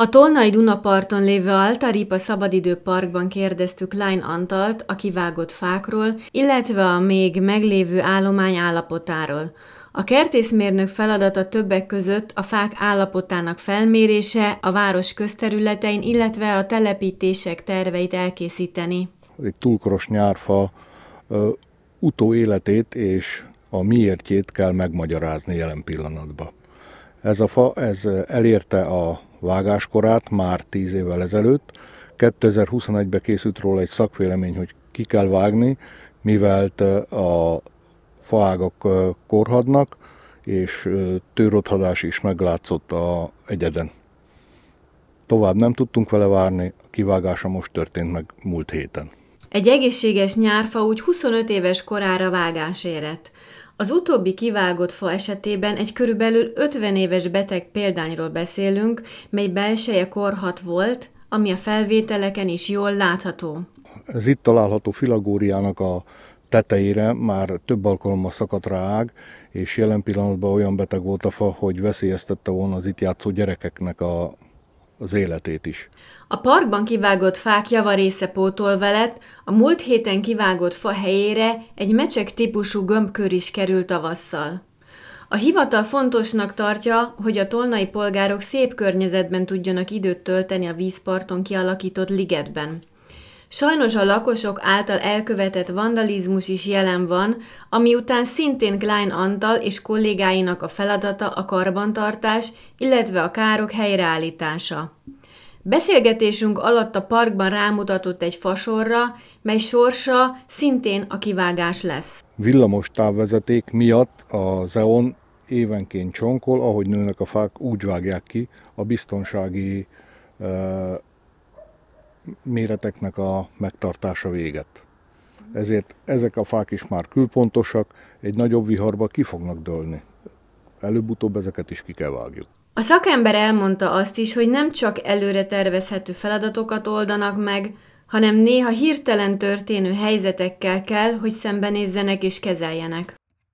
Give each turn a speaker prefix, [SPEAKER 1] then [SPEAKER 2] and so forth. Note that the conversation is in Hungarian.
[SPEAKER 1] A Tolnai Dunaparton lévő Altaripa Szabadidő Parkban kérdeztük Lány Antalt a kivágott fákról, illetve a még meglévő állomány állapotáról. A kertészmérnök feladata többek között a fák állapotának felmérése, a város közterületein, illetve a telepítések terveit elkészíteni.
[SPEAKER 2] Egy túlkoros nyárfa utóéletét és a miértjét kell megmagyarázni jelen pillanatban. Ez a fa ez elérte a vágáskorát már 10 évvel ezelőtt. 2021-ben készült róla egy szakvélemény, hogy ki kell vágni, mivel a faágak korhadnak, és tőrothadás is meglátszott a egyeden. Tovább nem tudtunk vele várni, a kivágása most történt meg múlt héten.
[SPEAKER 1] Egy egészséges nyárfa úgy 25 éves korára vágás érett. Az utóbbi kivágott fa esetében egy körülbelül 50 éves beteg példányról beszélünk, mely belseje korhat volt, ami a felvételeken is jól látható.
[SPEAKER 2] Az itt található filagóriának a tetejére már több alkalommal szakadt rá ág, és jelen pillanatban olyan beteg volt a fa, hogy veszélyeztette volna az itt játszó gyerekeknek a az életét is.
[SPEAKER 1] A parkban kivágott fák javarésze pótolva lett, a múlt héten kivágott fa helyére egy mecsek típusú gömbkör is került tavasszal. A hivatal fontosnak tartja, hogy a tolnai polgárok szép környezetben tudjanak időt tölteni a vízparton kialakított ligetben. Sajnos a lakosok által elkövetett vandalizmus is jelen van, ami után szintén Klein Antal és kollégáinak a feladata a karbantartás, illetve a károk helyreállítása. Beszélgetésünk alatt a parkban rámutatott egy fasorra, mely sorsa szintén a kivágás lesz.
[SPEAKER 2] Villamos távvezeték miatt a Zeon évenként csonkol, ahogy nőnek a fák, úgy vágják ki a biztonsági eh, méreteknek a megtartása véget. Ezért ezek a fák is már külpontosak, egy nagyobb viharba ki fognak dőlni. Előbb-utóbb ezeket is ki kell vágjuk.
[SPEAKER 1] A szakember elmondta azt is, hogy nem csak előre tervezhető feladatokat oldanak meg, hanem néha hirtelen történő helyzetekkel kell, hogy szembenézzenek és kezeljenek.